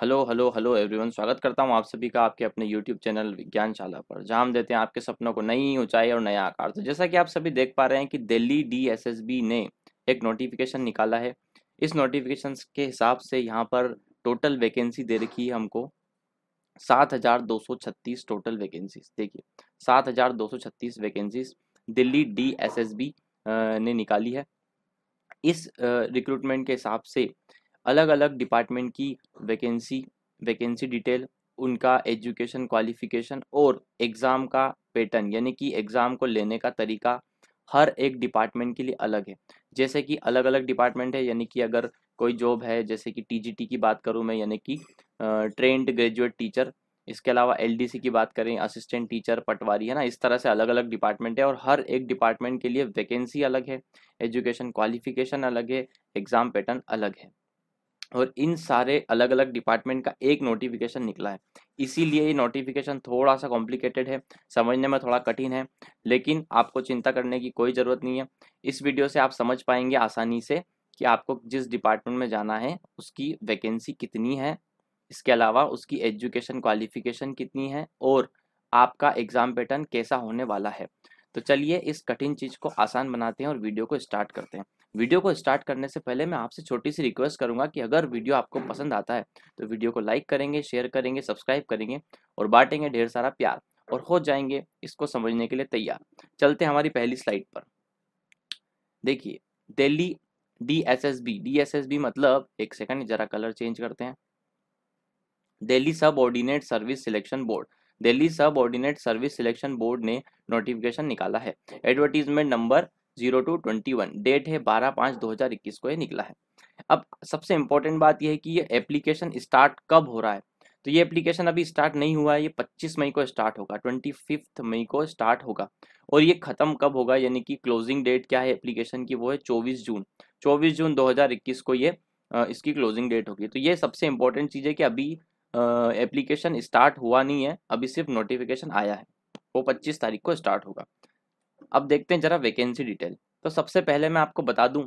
Hello hello hello everyone स्वागत करता हूं आप सभी का आपके अपने यूट्यूब चैनल विज्ञानशाला पर जहां हम देते हैं आपके सपनों को नई ऊंचाई और नया आकार तो जैसा कि आप सभी देख पा रहे हैं कि दिल्ली डीएसएसबी ने एक नोटिफिकेशन निकाला है इस नोटिफिकेशन के हिसाब से यहाँ पर टोटल वैकेंसी दे रखी है हमको सात हज़ार दो सौ छत्तीस टोटल वैकेंसीज देखिए सात हज़ार दो सौ छत्तीस वैकेंसीज दिल्ली डी ने निकाली है इस रिक्रूटमेंट के हिसाब से अलग अलग डिपार्टमेंट की वैकेंसी वैकेंसी डिटेल उनका एजुकेशन क्वालिफिकेशन और एग्ज़ाम का पैटर्न यानी कि एग्ज़ाम को लेने का तरीका हर एक डिपार्टमेंट के लिए अलग है जैसे कि अलग अलग डिपार्टमेंट है यानी कि अगर कोई जॉब है जैसे कि टीजीटी की बात करूँ मैं यानी कि ट्रेंड ग्रेजुएट टीचर इसके अलावा एलडीसी की बात करें असिस्टेंट टीचर पटवारी है ना इस तरह से अलग अलग डिपार्टमेंट है और हर एक डिपार्टमेंट के लिए वैकेंसी अलग है एजुकेशन क्वालिफिकेशन अलग है एग्ज़ाम पैटर्न अलग है और इन सारे अलग अलग डिपार्टमेंट का एक नोटिफिकेशन निकला है इसीलिए ये नोटिफिकेशन थोड़ा सा कॉम्प्लिकेटेड है समझने में थोड़ा कठिन है लेकिन आपको चिंता करने की कोई ज़रूरत नहीं है इस वीडियो से आप समझ पाएंगे आसानी से कि आपको जिस डिपार्टमेंट में जाना है उसकी वैकेंसी कितनी है इसके अलावा उसकी एजुकेशन क्वालिफिकेशन कितनी है और आपका एग्ज़ाम पैटर्न कैसा होने वाला है तो चलिए इस कठिन चीज़ को आसान बनाते हैं और वीडियो को स्टार्ट करते हैं वीडियो को स्टार्ट करने से पहले मैं आपसे छोटी सी रिक्वेस्ट करूंगा कि अगर वीडियो आपको पसंद आता है तो वीडियो को लाइक करेंगे शेयर करेंगे सब्सक्राइब करेंगे और बांटेंगे ढेर सारा प्यार और हो जाएंगे इसको समझने के लिए तैयार चलते हैं हमारी पहली स्लाइड पर देखिए Delhi D S S B D S S B मतलब एक सेकंड जरा कलर चेंज करते हैं Delhi subordinate service selection board Delhi subordinate service selection board ने नोटिफिकेशन निकाला है advertisement number zero two twenty one date है बारह पाँच दो हज़ार इक्कीस को ये निकला है अब सबसे इम्पोर्टेंट बात यह है कि ये एप्लीकेशन स्टार्ट कब हो रहा है तो ये एप्लीकेशन अभी स्टार्ट नहीं हुआ है ये 25 मई को स्टार्ट होगा 25 मई को स्टार्ट होगा और ये ख़त्म कब होगा यानी कि क्लोजिंग डेट क्या है एप्लीकेशन की वो है 24 जून 24 जून 2021 को ये इसकी क्लोजिंग डेट होगी तो ये सबसे इंपॉर्टेंट चीज़ है कि अभी एप्लीकेशन स्टार्ट हुआ नहीं है अभी सिर्फ नोटिफिकेशन आया है वो 25 तारीख को स्टार्ट होगा अब देखते हैं ज़रा वैकेंसी डिटेल तो सबसे पहले मैं आपको बता दूं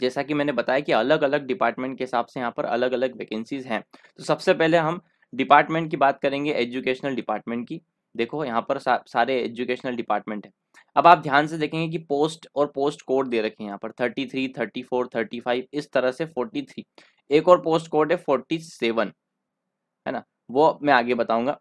जैसा कि मैंने बताया कि अलग अलग डिपार्टमेंट के हिसाब से यहाँ पर अलग अलग वैकेंसीज हैं तो सबसे पहले हम डिपार्टमेंट की बात करेंगे एजुकेशनल डिपार्टमेंट की देखो यहाँ पर सा, सारे एजुकेशनल डिपार्टमेंट है अब आप ध्यान से देखेंगे कि पोस्ट और पोस्ट कोड दे रखे हैं यहाँ पर thirty three thirty four thirty five इस तरह से फोर्टी थ्री एक और पोस्ट कोड है फोर्टी सेवन है ना वो मैं आगे बताऊंगा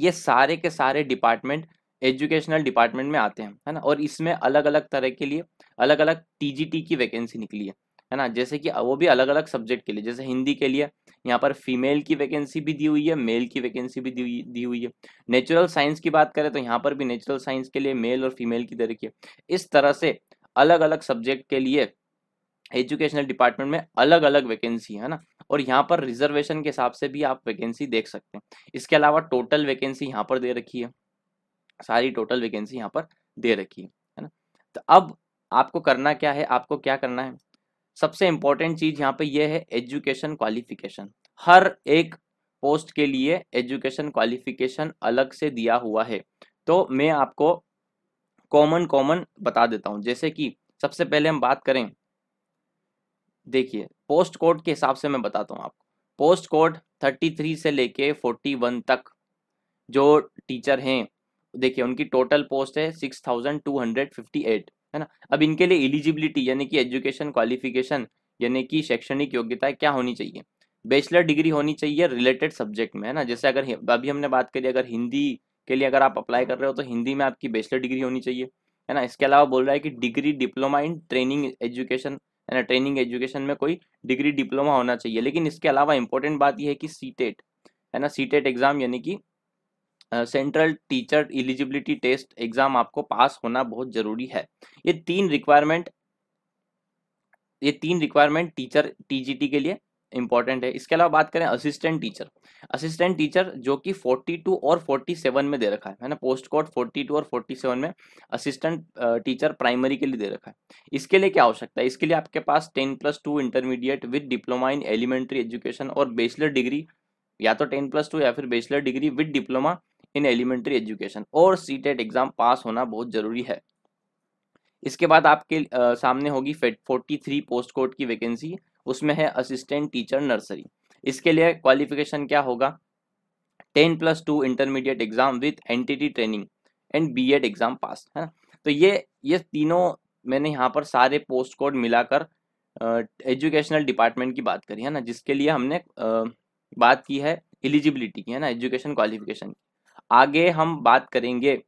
ये सारे के सारे डिपार्टमेंट एजुकेशनल डिपार्टमेंट में आते हैं है ना और इसमें अलग अलग तरह के लिए अलग अलग टी की वैकेंसी निकली है है ना जैसे कि वो भी अलग अलग सब्जेक्ट के लिए जैसे हिंदी के लिए यहाँ पर फीमेल की वैकेंसी भी दी हुई है मेल की वैकेंसी भी दी हुई दी हुई है नेचुरल साइंस की बात करें तो यहाँ पर भी नेचुरल साइंस के लिए मेल और फीमेल की तरह की इस तरह से अलग अलग सब्जेक्ट के लिए एजुकेशनल डिपार्टमेंट में अलग अलग वैकेंसी है ना और यहाँ पर रिजर्वेशन के हिसाब से भी आप वैकेंसी देख सकते हैं इसके अलावा टोटल वैकेंसी यहाँ पर दे रखी है सारी टोटल वैकेंसी यहाँ पर दे रखी है है ना तो अब आपको करना क्या है आपको क्या करना है सबसे इम्पोर्टेंट चीज़ यहाँ पे यह है एजुकेशन क्वालिफिकेशन हर एक पोस्ट के लिए एजुकेशन क्वालिफिकेशन अलग से दिया हुआ है तो मैं आपको कॉमन कॉमन बता देता हूँ जैसे कि सबसे पहले हम बात करें देखिए पोस्ट कोड के हिसाब से मैं बताता हूँ आपको पोस्ट कोड 33 से लेके 41 तक जो टीचर हैं देखिए उनकी टोटल पोस्ट है 6258 है ना अब इनके लिए एलिजिबिलिटी यानी कि एजुकेशन क्वालिफिकेशन यानी कि शैक्षणिक योग्यता क्या होनी चाहिए बैचलर डिग्री होनी चाहिए रिलेटेड सब्जेक्ट में है ना जैसे अगर अभी हमने बात करी अगर हिंदी के लिए अगर आप अप्लाई कर रहे हो तो हिंदी में आपकी बैचलर डिग्री होनी चाहिए है ना इसके अलावा बोल रहा है कि degree diploma in training education है ना ट्रेनिंग एजुकेशन में कोई डिग्री डिप्लोमा होना चाहिए लेकिन इसके अलावा इंपॉर्टेंट बात यह है कि सी e है ना सी एग्जाम e यानी कि central teacher eligibility test exam आपको पास होना बहुत जरूरी है ये तीन रिक्वायरमेंट ये तीन रिक्वायरमेंट टीचर टीजीटी के लिए इंपॉर्टेंट है इसके अलावा बात करें असिस्टेंट टीचर असिस्टेंट टीचर जो कि 42 और 47 में दे रखा है है ना पोस्ट कोड 42 और 47 में असिस्टेंट टीचर प्राइमरी के लिए दे रखा है इसके लिए क्या आवश्यकता है इसके लिए आपके पास 10 plus two intermediate with diploma in elementary education और बेचलर डिग्री या तो टेन प्लस टू या फिर bachelor degree with diploma in elementary education और सी एग्जाम पास होना बहुत जरूरी है इसके बाद आपके आ, सामने होगी फोर्टी थ्री पोस्ट कोड की वैकेंसी उसमें है असिस्टेंट टीचर नर्सरी इसके लिए क्वालिफिकेशन क्या होगा ten plus two intermediate exam with N training and B exam pass है ना तो ये ये तीनों मैंने यहाँ पर सारे पोस्ट कोड मिलाकर एजुकेशनल डिपार्टमेंट की बात करी है ना जिसके लिए हमने आ, बात की है एलिजिबिलिटी की है ना एजुकेशन क्वालिफिकेशन की आगे हम बात करेंगे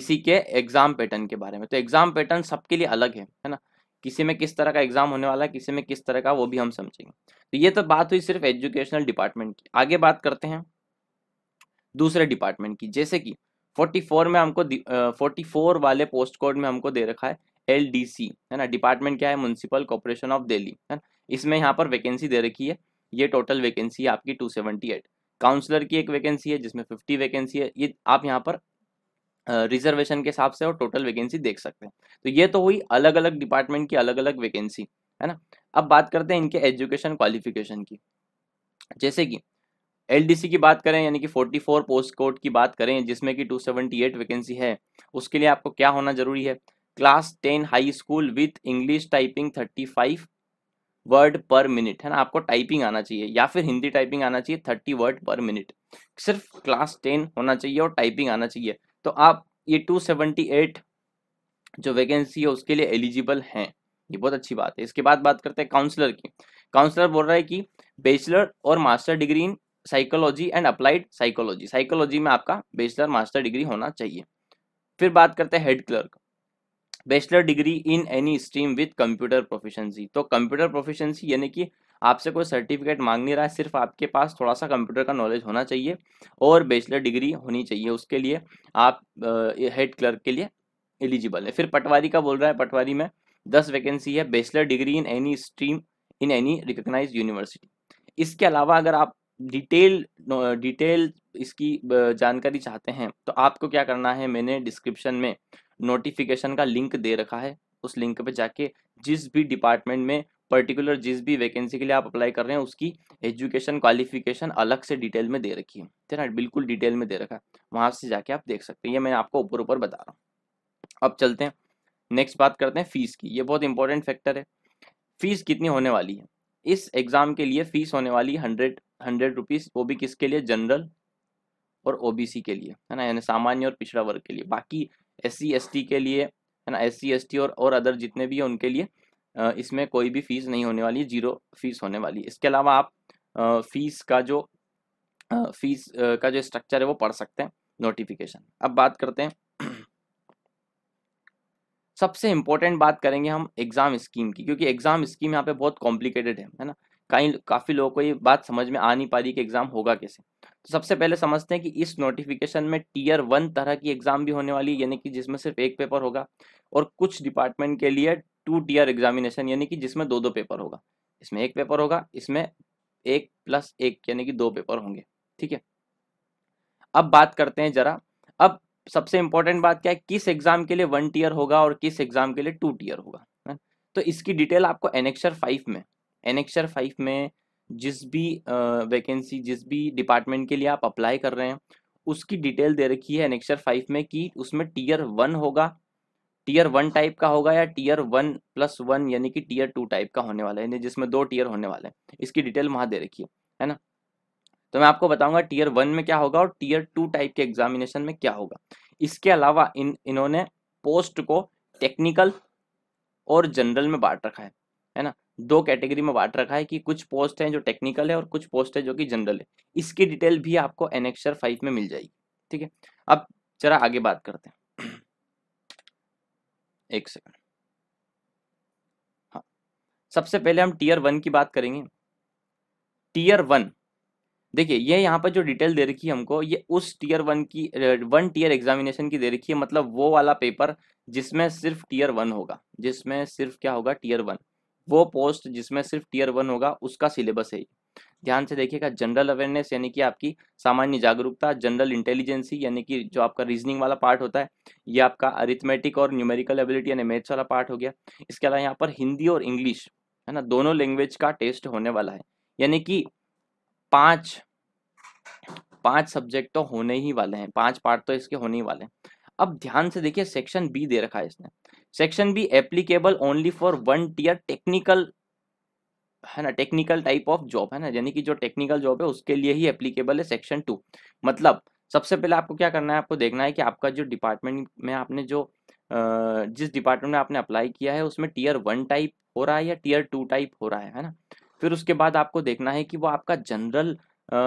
इसी के एग्जाम पैटर्न के बारे में तो एग्जाम पैटर्न सबके लिए अलग है है ना किसी में किस तरह का एग्जाम होने वाला है किसी में किस तरह का वो भी हम समझेंगे तो ये तो बात हुई सिर्फ एजुकेशनल डिपार्टमेंट की आगे बात करते हैं दूसरे डिपार्टमेंट की जैसे कि 44 में हमको फोर्टी फोर वाले पोस्ट कोड में हमको दे रखा है एल डी सी है ना डिपार्टमेंट क्या है म्यूनसिपल कॉरपोरेशन ऑफ दिल्ली है ना इसमें यहाँ पर वैकेंसी दे रखी है ये टोटल वैकेंसी है आपकी टू सेवेंटी एट काउंसलर की एक वैकेंसी है जिसमें फिफ्टी वैकेंसी है ये आप यहाँ पर रिजर्वेशन के हिसाब से और टोटल वैकेंसी देख सकते हैं तो ये तो हुई अलग अलग डिपार्टमेंट की अलग अलग वैकेंसी है ना अब बात करते हैं इनके एजुकेशन क्वालिफिकेशन की जैसे कि एलडीसी की बात करें यानी कि 44 पोस्ट कोड की बात करें जिसमें कि 278 वैकेंसी है उसके लिए आपको क्या होना जरूरी है class ten high school with English typing 35 word per minute है ना आपको टाइपिंग आना चाहिए या फिर हिंदी टाइपिंग आना चाहिए थर्टी वर्ड पर मिनट सिर्फ क्लास टेन होना चाहिए और टाइपिंग आना चाहिए तो आप ये 278 जो वैकेंसी है उसके लिए एलिजिबल हैं ये बहुत अच्छी बात है इसके बाद बात करते हैं काउंसलर की काउंसलर बोल रहा है कि बैचलर और master degree in psychology and applied psychology psychology में आपका बैचलर मास्टर डिग्री होना चाहिए फिर बात करते हैं head clerk bachelor degree in any stream with computer proficiency तो कंप्यूटर प्रोफिशंसी यानी कि आपसे कोई सर्टिफिकेट मांग नहीं रहा है सिर्फ आपके पास थोड़ा सा कंप्यूटर का नॉलेज होना चाहिए और बैचलर डिग्री होनी चाहिए उसके लिए आप हेड क्लर्क के लिए एलिजिबल है फिर पटवारी का बोल रहा है पटवारी में दस वैकेंसी है bachelor degree in any stream in any recognise university इसके अलावा अगर आप डिटेल डिटेल इसकी जानकारी चाहते हैं तो आपको क्या करना है मैंने डिस्क्रिप्शन में नोटिफिकेशन का लिंक दे रखा है उस लिंक पे जाके जिस भी डिपार्टमेंट में पर्टिकुलर जिस भी वैकेंसी के लिए आप अप्लाई कर रहे हैं उसकी एजुकेशन क्वालिफिकेशन अलग से डिटेल में दे रखी है ठीक है ना बिल्कुल डिटेल में दे रखा है वहाँ से जाके आप देख सकते हैं ये मैं आपको ऊपर ऊपर बता रहा हूँ अब चलते हैं नेक्स्ट बात करते हैं फीस की ये बहुत इंपॉर्टेंट फैक्टर है फीस कितनी होने वाली है इस एग्ज़ाम के लिए फ़ीस होने वाली हंड्रेड हंड्रेड रुपीज़ वो भी किसके लिए जनरल और ओ के लिए है ना यानी सामान्य और पिछड़ा वर्ग के लिए बाकी एस सी के लिए है ना एस सी और और अदर जितने भी हैं उनके लिए इसमें कोई भी फ़ीस नहीं होने वाली जीरो फीस होने वाली इसके अलावा आप फ़ीस का जो फ़ीस का जो स्ट्रक्चर है वो पढ़ सकते हैं नोटिफिकेशन अब बात करते हैं सबसे इम्पोर्टेंट बात करेंगे हम एग्ज़ाम स्कीम की क्योंकि एग्ज़ाम स्कीम यहाँ पे बहुत कॉम्प्लिकेटेड है है ना कई काफ़ी लोगों को ये बात समझ में आ नहीं पा रही कि एग्ज़ाम होगा कैसे तो सबसे पहले समझते हैं कि इस नोटिफिकेशन में टीयर वन तरह की एग्ज़ाम भी होने वाली है यानी कि जिसमें सिर्फ एक पेपर होगा और कुछ डिपार्टमेंट के लिए टू टीयर एग्जामिनेशन यानी कि जिसमें दो दो पेपर होगा इसमें एक पेपर होगा इसमें एक प्लस एक यानी कि दो पेपर होंगे ठीक है अब बात करते हैं जरा अब सबसे इंपॉर्टेंट बात क्या है किस एग्जाम के लिए वन टीयर होगा और किस एग्जाम के लिए टू टीयर होगा है? तो इसकी डिटेल आपको एनेक्शर फाइव में एनेक्शर फाइव में जिस भी वैकेंसी जिस भी डिपार्टमेंट के लिए आप अप्लाई कर रहे हैं उसकी डिटेल दे रखी है एनेक्शर फाइव में कि उसमें टीयर वन होगा टीयर वन टाइप का होगा या टीयर वन प्लस वन यानी कि टीयर टू टाइप का होने वाला है यानी जिसमें दो टीयर होने वाले हैं इसकी डिटेल वहाँ दे रखी है ना तो मैं आपको बताऊंगा टीयर वन में क्या होगा और टीयर टू टाइप के एग्जामिनेशन में क्या होगा इसके अलावा इन इन्होंने पोस्ट को टेक्निकल और जनरल में बांट रखा है है ना दो कैटेगरी में बांट रखा है कि कुछ पोस्ट हैं जो टेक्निकल है और कुछ पोस्ट है जो कि जनरल है इसकी डिटेल भी आपको एनेक्शर फाइव में मिल जाएगी ठीक है अब जरा आगे बात करते हैं एक सेकंड हाँ सबसे पहले हम टीयर वन की बात करेंगे टीयर वन देखिए ये यहाँ पर जो डिटेल दे रखी है हमको ये उस टीयर वन की वन टीयर एग्जामिनेशन की दे रखी है मतलब वो वाला पेपर जिसमें सिर्फ टीयर वन होगा जिसमें सिर्फ क्या होगा टीयर वन वो पोस्ट जिसमें सिर्फ टीयर वन होगा उसका सिलेबस है ध्यान से देखिएगा जनरल अवेयरनेस यानी कि आपकी सामान्य जागरूकता जनरल इंटेलिजेंसी यानी कि जो आपका रीजनिंग वाला पार्ट होता है ये आपका अरिथमेटिक और न्यूमेरिकल एबिलिटी यानी मैथ्स वाला पार्ट हो गया इसके अलावा यहाँ पर हिंदी और इंग्लिश है ना दोनों लैंग्वेज का टेस्ट होने वाला है यानी कि पाँच पाँच सब्जेक्ट तो होने ही वाले हैं पाँच पार्ट तो इसके होने ही वाले हैं अब ध्यान से देखिए सेक्शन बी दे रखा है इसने section B applicable only for one tier technical है ना टेक्निकल टाइप ऑफ जॉब है ना यानी कि जो टेक्निकल जॉब है उसके लिए ही एप्लीकेबल है सेक्शन टू मतलब सबसे पहले आपको क्या करना है आपको देखना है कि आपका जो डिपार्टमेंट में आपने जो जिस डिपार्टमेंट में आपने अप्लाई किया है उसमें टीयर वन टाइप हो रहा है या टीयर टू टाइप हो रहा है है ना फिर उसके बाद आपको देखना है कि वो आपका जनरल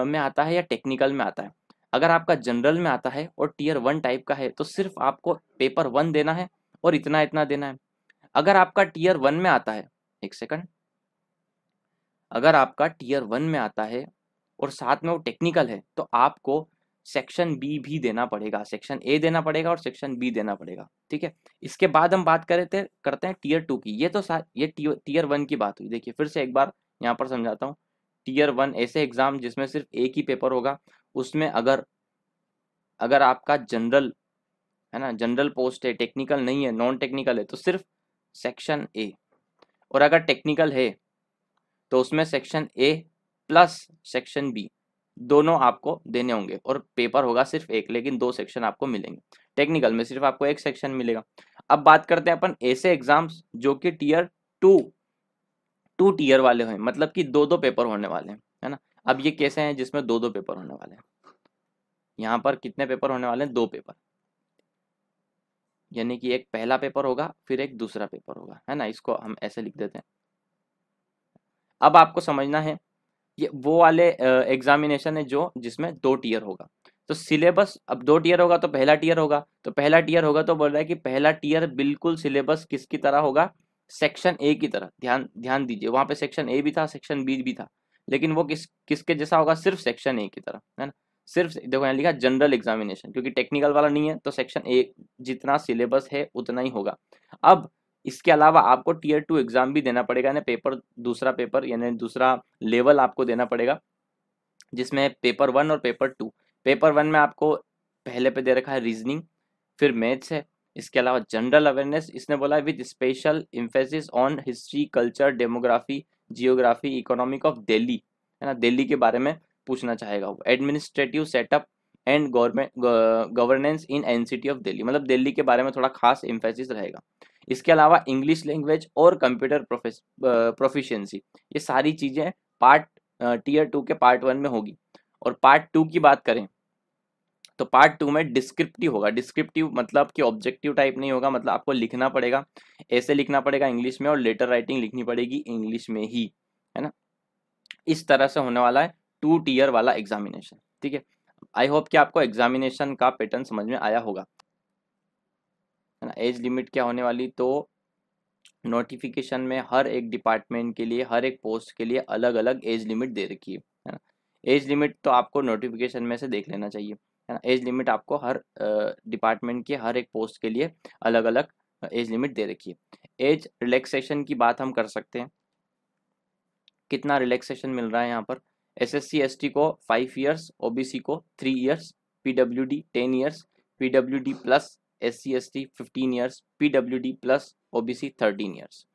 में आता है या टेक्निकल में आता है अगर आपका जनरल में आता है और टीयर वन टाइप का है तो सिर्फ आपको पेपर वन देना है और इतना इतना देना है अगर आपका टीयर वन में आता है एक सेकंड अगर आपका टीयर वन में आता है और साथ में वो टेक्निकल है तो आपको सेक्शन बी भी देना पड़ेगा सेक्शन ए देना पड़ेगा और सेक्शन बी देना पड़ेगा ठीक है इसके बाद हम बात करें थे करते हैं टीयर टू की ये तो ये टीयर वन की बात हुई देखिए फिर से एक बार यहाँ पर समझाता हूँ टीयर वन ऐसे एग्जाम जिसमें सिर्फ एक ही पेपर होगा उसमें अगर अगर आपका जनरल है ना जनरल पोस्ट है टेक्निकल नहीं है नॉन टेक्निकल है तो सिर्फ सेक्शन ए और अगर टेक्निकल है तो उसमें section A plus section B दोनों आपको देने होंगे और पेपर होगा सिर्फ एक लेकिन दो सेक्शन आपको मिलेंगे टेक्निकल में सिर्फ आपको एक सेक्शन मिलेगा अब बात करते हैं अपन ऐसे एग्जाम्स जो कि टीयर टू टू टीयर वाले हैं मतलब कि दो दो पेपर होने वाले हैं है ना अब ये कैसे हैं जिसमें दो दो पेपर होने वाले हैं यहाँ पर कितने पेपर होने वाले हैं दो पेपर यानी कि एक पहला पेपर होगा फिर एक दूसरा पेपर होगा है ना इसको हम ऐसे लिख देते हैं अब आपको समझना है ये वो वाले एग्जामिनेशन है जो जिसमें दो टीयर होगा तो सिलेबस अब दो टीयर होगा तो पहला टीयर होगा तो पहला टीयर होगा तो बोल रहा है कि पहला टीयर बिल्कुल सिलेबस किसकी तरह होगा सेक्शन ए की तरह ध्यान ध्यान दीजिए वहाँ पे सेक्शन ए भी था सेक्शन बी भी था लेकिन वो किस किसके जैसा होगा सिर्फ सेक्शन ए की तरह है ना सिर्फ देखो यहाँ लिखा जनरल एग्जामिनेशन क्योंकि टेक्निकल वाला नहीं है तो सेक्शन ए जितना सिलेबस है उतना ही होगा अब इसके अलावा आपको टीयर टू एग्जाम भी देना पड़ेगा यानी पेपर दूसरा पेपर यानी दूसरा लेवल आपको देना पड़ेगा जिसमें पेपर वन और पेपर टू पेपर वन में आपको पहले पे दे रखा है रीजनिंग फिर मैथ्स है इसके अलावा जनरल अवेयरनेस इसने बोला with special emphasis on history culture demography geography economic of Delhi है ना दिल्ली के बारे में पूछना चाहेगा वो administrative setup and government governance in city of Delhi मतलब दिल्ली के बारे में थोड़ा खास इम्फेसिस रहेगा इसके अलावा इंग्लिश लैंग्वेज और कंप्यूटर प्रोफिशंसी ये सारी चीज़ें पार्ट टीयर टू के पार्ट वन में होगी और पार्ट टू की बात करें तो पार्ट टू में डिस्क्रिप्टिव होगा डिस्क्रिप्टिव मतलब कि ऑब्जेक्टिव टाइप नहीं होगा मतलब आपको लिखना पड़ेगा ऐसे लिखना पड़ेगा इंग्लिश में और लेटर राइटिंग लिखनी पड़ेगी इंग्लिश में ही है ना इस तरह से होने वाला है टू टीयर वाला एग्जामिनेशन ठीक है आई होप कि आपको एग्जामिनेशन का पैटर्न समझ में आया होगा है ना एज लिमिट क्या होने वाली तो नोटिफिकेशन में हर एक डिपार्टमेंट के लिए हर एक पोस्ट के लिए अलग अलग एज लिमिट दे रखी है है ना एज लिमिट तो आपको नोटिफिकेशन में से देख लेना चाहिए है ना एज लिमिट आपको हर डिपार्टमेंट के हर एक पोस्ट के लिए अलग अलग एज लिमिट दे रखी है एज रिलैक्सेशन की बात हम कर सकते हैं कितना रिलैक्सेशन मिल रहा है यहाँ पर एस एस सी को फाइव ईयर्स ओबीसी को three years PWD ten years D plus S C S T fifteen years D plus O B C thirteen years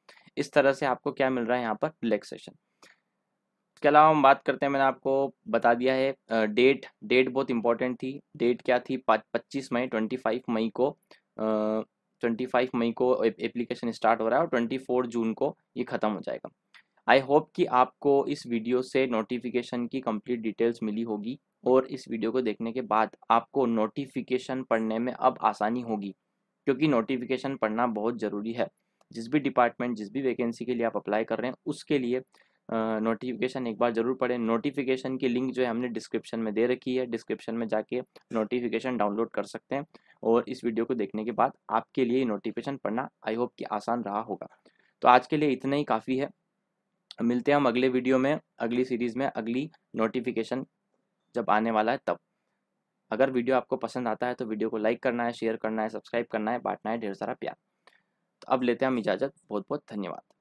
इस तरह से आपको क्या मिल रहा है यहाँ पर रिलैक्सेशन इसके अलावा हम बात करते हैं मैंने आपको बता दिया है डेट डेट बहुत इंपॉर्टेंट थी डेट क्या थी पच्चीस मई ट्वेंटी फाइव मई को ट्वेंटी फाइव मई को एप्लीकेशन स्टार्ट हो रहा है और ट्वेंटी फोर जून को ये ख़त्म हो जाएगा आई होप कि आपको इस वीडियो से नोटिफिकेशन की कंप्लीट डिटेल्स मिली होगी और इस वीडियो को देखने के बाद आपको नोटिफिकेशन पढ़ने में अब आसानी होगी क्योंकि नोटिफिकेशन पढ़ना बहुत ज़रूरी है जिस भी डिपार्टमेंट जिस भी वैकेंसी के लिए आप अप्लाई कर रहे हैं उसके लिए नोटिफिकेशन एक बार ज़रूर पढ़ें नोटिफिकेशन की लिंक जो है हमने डिस्क्रिप्शन में दे रखी है डिस्क्रिप्शन में जाके नोटिफिकेशन डाउनलोड कर सकते हैं और इस वीडियो को देखने के बाद आपके लिए नोटिफिकेशन पढ़ना आई होप कि आसान रहा होगा तो आज के लिए इतना ही काफ़ी है मिलते हैं हम अगले वीडियो में अगली सीरीज़ में अगली नोटिफिकेशन जब आने वाला है तब अगर वीडियो आपको पसंद आता है तो वीडियो को लाइक करना है शेयर करना है सब्सक्राइब करना है बांटना है ढेर सारा प्यार तो अब लेते हैं हम इजाज़त बहुत बहुत धन्यवाद